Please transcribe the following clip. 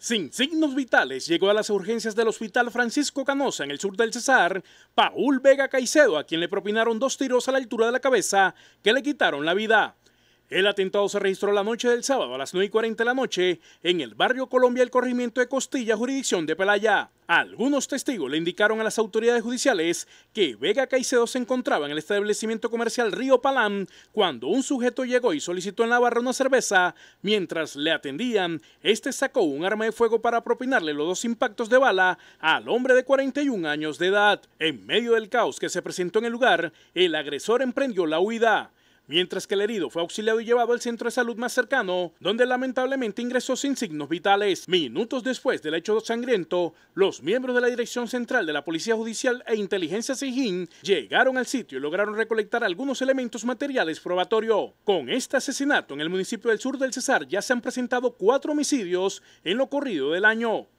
Sin signos vitales, llegó a las urgencias del Hospital Francisco Canosa en el sur del Cesar, Paul Vega Caicedo, a quien le propinaron dos tiros a la altura de la cabeza que le quitaron la vida. El atentado se registró la noche del sábado a las 9 y 40 de la noche en el barrio Colombia El Corrimiento de Costilla, jurisdicción de Pelaya. Algunos testigos le indicaron a las autoridades judiciales que Vega Caicedo se encontraba en el establecimiento comercial Río Palam cuando un sujeto llegó y solicitó en la barra una cerveza. Mientras le atendían, este sacó un arma de fuego para propinarle los dos impactos de bala al hombre de 41 años de edad. En medio del caos que se presentó en el lugar, el agresor emprendió la huida mientras que el herido fue auxiliado y llevado al centro de salud más cercano, donde lamentablemente ingresó sin signos vitales. Minutos después del hecho sangriento, los miembros de la Dirección Central de la Policía Judicial e Inteligencia Sijín llegaron al sitio y lograron recolectar algunos elementos materiales probatorio. Con este asesinato en el municipio del sur del Cesar ya se han presentado cuatro homicidios en lo corrido del año.